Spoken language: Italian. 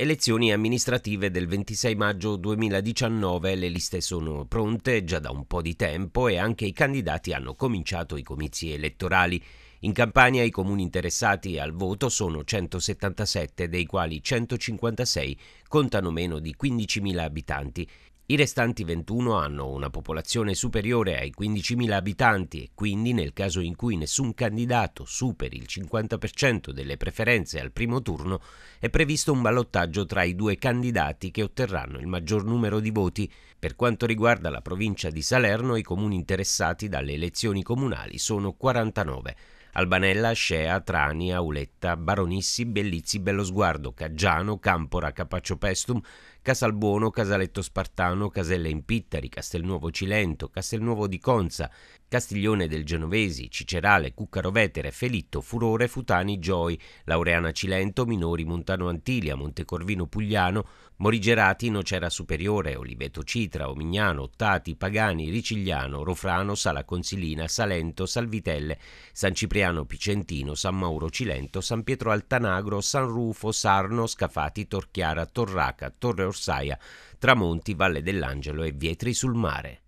Elezioni amministrative del 26 maggio 2019, le liste sono pronte già da un po' di tempo e anche i candidati hanno cominciato i comizi elettorali. In Campania i comuni interessati al voto sono 177, dei quali 156 contano meno di 15.000 abitanti. I restanti 21 hanno una popolazione superiore ai 15.000 abitanti e quindi nel caso in cui nessun candidato superi il 50% delle preferenze al primo turno è previsto un ballottaggio tra i due candidati che otterranno il maggior numero di voti. Per quanto riguarda la provincia di Salerno i comuni interessati dalle elezioni comunali sono 49. Albanella, Scea, Trani, Auletta, Baronissi, Bellizzi, Bellosguardo, Caggiano, Campora, Capaccio Pestum, Casalbuono, Casaletto Spartano, Caselle Pittari, Castelnuovo Cilento, Castelnuovo di Conza, Castiglione del Genovesi, Cicerale, Cuccarovetere, Felitto, Furore, Futani, Gioi, Laureana Cilento, Minori, Montano Antilia, Montecorvino Pugliano, Morigerati, Nocera Superiore, Oliveto Citra, Omignano, Ottati, Pagani, Ricigliano, Rofrano, Sala Consilina, Salento, Salvitelle, San Cipriano Picentino, San Mauro Cilento, San Pietro Altanagro, San Rufo, Sarno, Scafati, Torchiara, Torraca, Torre Orsaia, Tramonti, Valle dell'Angelo e Vietri sul Mare.